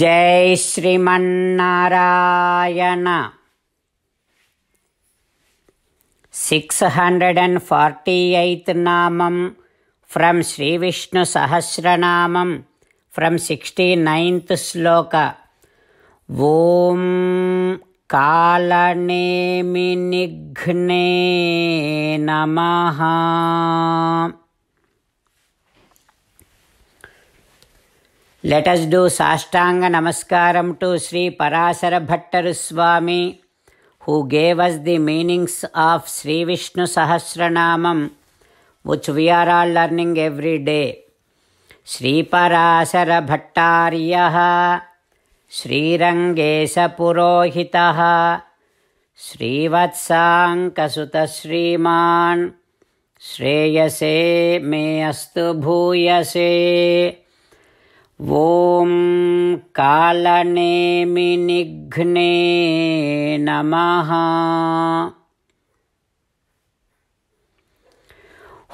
జై Srimannarayana six hundred and forty eighth నామం from Sri Vishnu Sahasranamam from sixty ninth శ్లోక ఓం నిఘ్నే నమ लेट लेटस् डु साष्टाङ्गनमस्कारं to Sri Parasara Bhattaru Swami who gave the meanings of Sri Vishnu Sahasranamam which we are all learning every day श्रीपराशरभट्टार्यः श्रीरङ्गेशपुरोहितः श्रीवत्साङ्कसुतश्रीमान् श्रेयसे मे अस्तु भूयसे ओम कालनेमिनिघ्ने नमः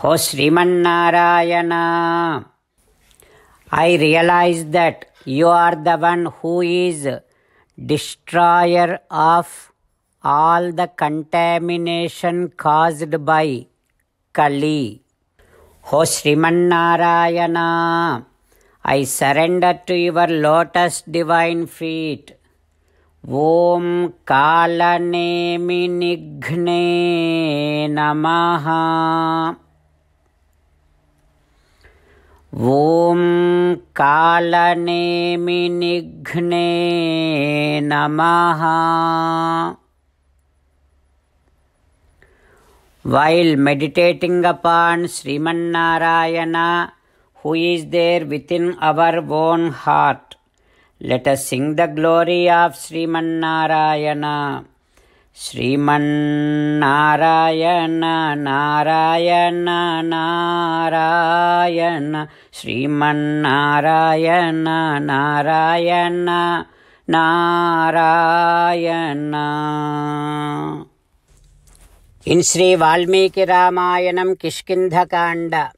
हो Srimannarayana I realize that you are the one who is destroyer of all the contamination caused by Kali हो श्रीमारायण I surrender to your lotus divine feet. Om Kalanaminighne Namaha. Om Kalanaminighne Namaha. While meditating upon Narayana who is there within our own heart. Let us sing the glory of Sriman Narayana. Sriman Narayana, Narayana, Narayana. Sriman Narayana, Narayana, Narayana. In Sri Valmiki Ramayana, Kishkindha Kanda.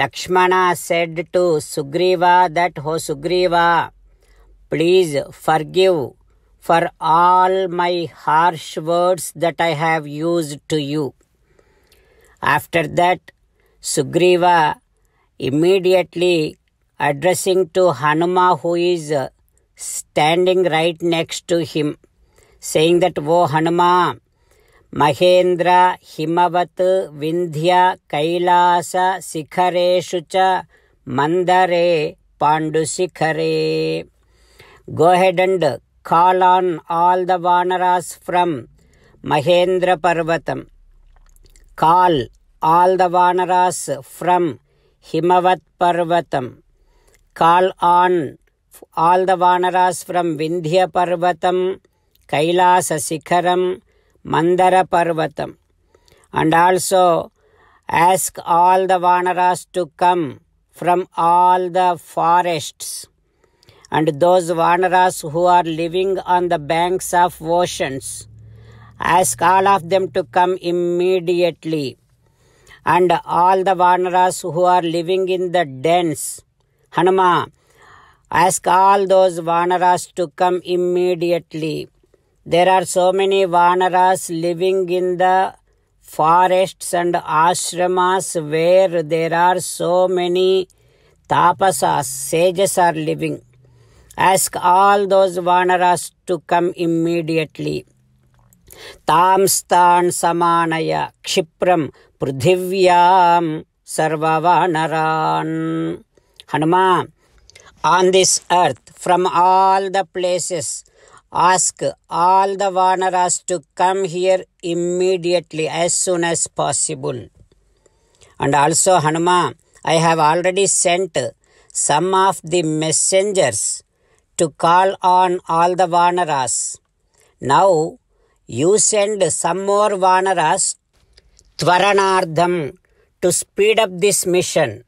Lakshmana said to Sugriva that, Ho Sugriva, please forgive for all my harsh words that I have used to you. After that, Sugriva immediately addressing to Hanuma who is standing right next to him, saying that, "Oh Hanuma, Mahendra Himvat Vindhya कैलासशिखरेषु च मन्दरे पाण्डुशिखरे go ahead and call on all the Vanaras from Mahendra Parvatam. Call all the Vanaras from Himavat Parvatam. Call on all the Vanaras from Vindhya Parvatam, Kailasa Sikharam, Mandara Parvatam. And also ask all the Vanaras to come from all the forests. And those Vanaras who are living on the banks of oceans, ask all of them to come immediately. And all the Vanaras who are living in the dens, Hanuma, ask all those Vanaras to come immediately. There are so many vanaras living in the forests and ashramas where there are so many tapasas, sages are living. Ask all those vanaras to come immediately. तांस्तान् समानय kshipram पृथिव्यां sarvavanaran हनुमा on this earth from all the places Ask all the Vanaras to come here immediately as soon as possible. And also, Hanuma, I have already sent some of the messengers to call on all the Vanaras. Now, you send some more Vanaras, twaranardham, to speed up this mission.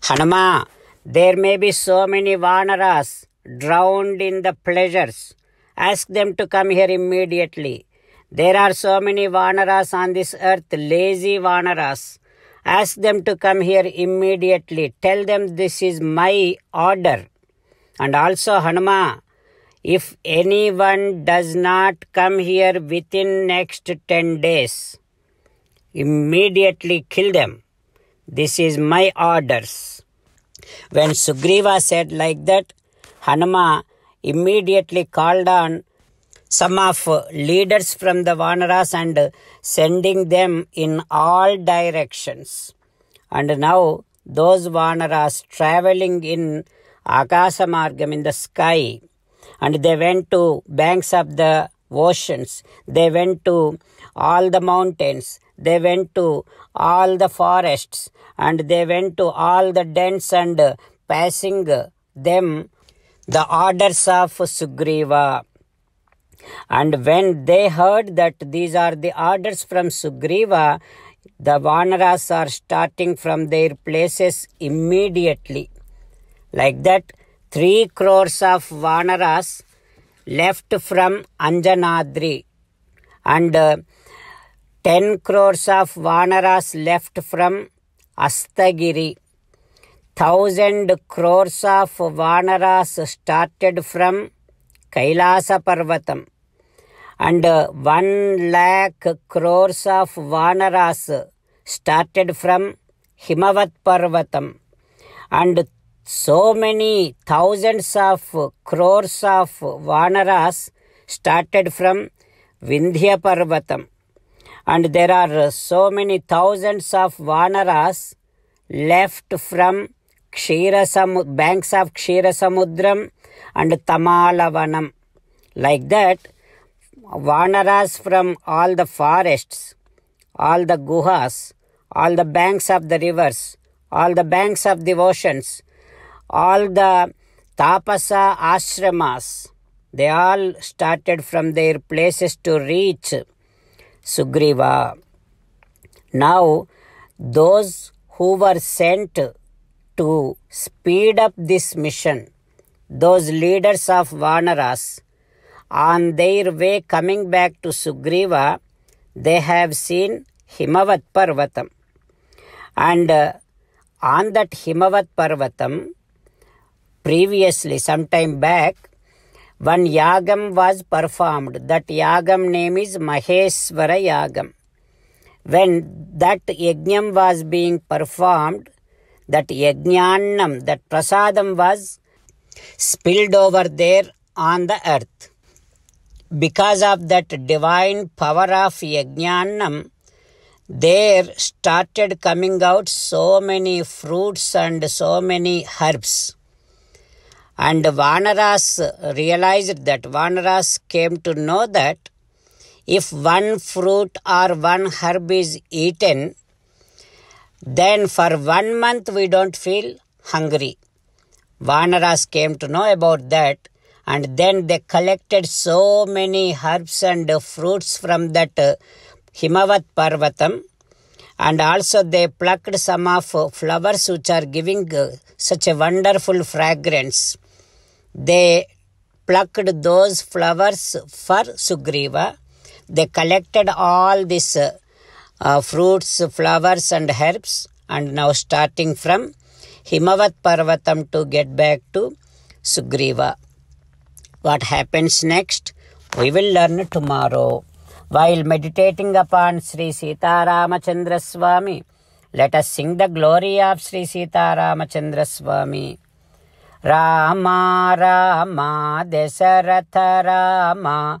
Hanuma, there may be so many Vanaras drowned in the pleasures Ask them to come here immediately. There are so many Vanaras on this earth, lazy Vanaras. Ask them to come here immediately. Tell them this is my order. And also, Hanuma, if anyone does not come here within next 10 days, immediately kill them. This is my orders. When Sugriva said like that, Hanuma immediately called on some of leaders from the Vanaras and sending them in all directions. And now those Vanaras traveling in Akasamargam Margam in the sky and they went to banks of the oceans, they went to all the mountains, they went to all the forests and they went to all the dens and passing them the orders of Sugriva. And when they heard that these are the orders from Sugriva, the Vanaras are starting from their places immediately. Like that, three crores of Vanaras left from Anjanadri and uh, 10 crores of Vanaras left from Astagiri thousand crores of Vanaras started from Kailasa Parvatam and one lakh crores of Vanaras started from Himavat Parvatam and so many thousands of crores of Vanaras started from Vindhya Parvatam and there are so many thousands of Vanaras left from banks of Ksirasamudram and Vanam, Like that, wanderers from all the forests, all the guhas, all the banks of the rivers, all the banks of the oceans, all the tapasa ashramas, they all started from their places to reach Sugriva. Now, those who were sent to speed up this mission, those leaders of Vanaras, on their way coming back to Sugriva, they have seen Himavat Parvatam. And uh, on that Himavat Parvatam, previously, sometime back, one yagam was performed. That yagam name is Maheshwara Yagam. When that yagam was being performed, that Yajnanam, that prasadam was spilled over there on the earth. Because of that divine power of Yajnanam, there started coming out so many fruits and so many herbs. And Vanaras realized that, Vanaras came to know that if one fruit or one herb is eaten, then for one month we don't feel hungry. Vanaras came to know about that and then they collected so many herbs and fruits from that Himavat Parvatam and also they plucked some of flowers which are giving such a wonderful fragrance. They plucked those flowers for Sugriva. They collected all this uh, fruits, flowers, and herbs. And now, starting from Himavat Parvatam to get back to Sugriva. What happens next? We will learn tomorrow. While meditating upon Sri Sita Ramachandra Swami, let us sing the glory of Sri Sita Ramachandra Swami. Rama Rama Desharatha Rama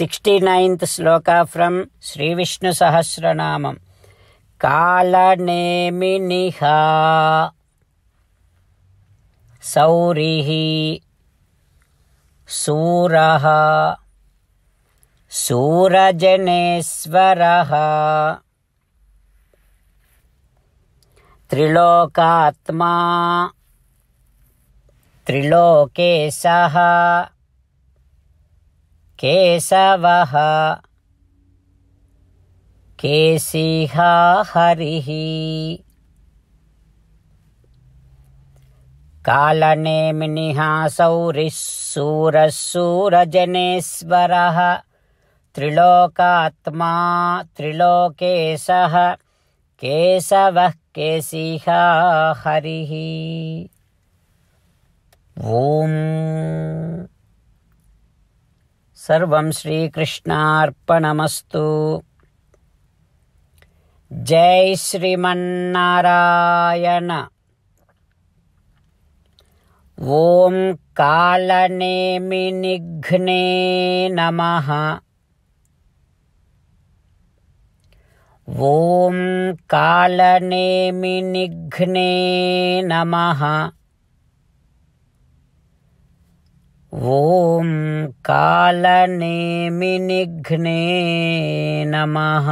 sixty ninth श्लोक from from Sri Vishnu Sahasranamam कालनेमिनिः sorry सूर सूरजनेश्वर त्रिलोकात्मा त्रिलोकेश केशवः केशिहा हरिः कालनेमिनिः सौरिः त्रिलोकात्मा त्रिलोकेशः केशवः केशिहा हरिः ॐ सर्वं श्रीकृष्णार्पणमस्तु जय श्रीमन्नारायण ॐ कालनेमिनिघ्ने नमः ॐ कालनेमिनिघ्ने नमः ॐ कालनेमिनिघ्ने नमः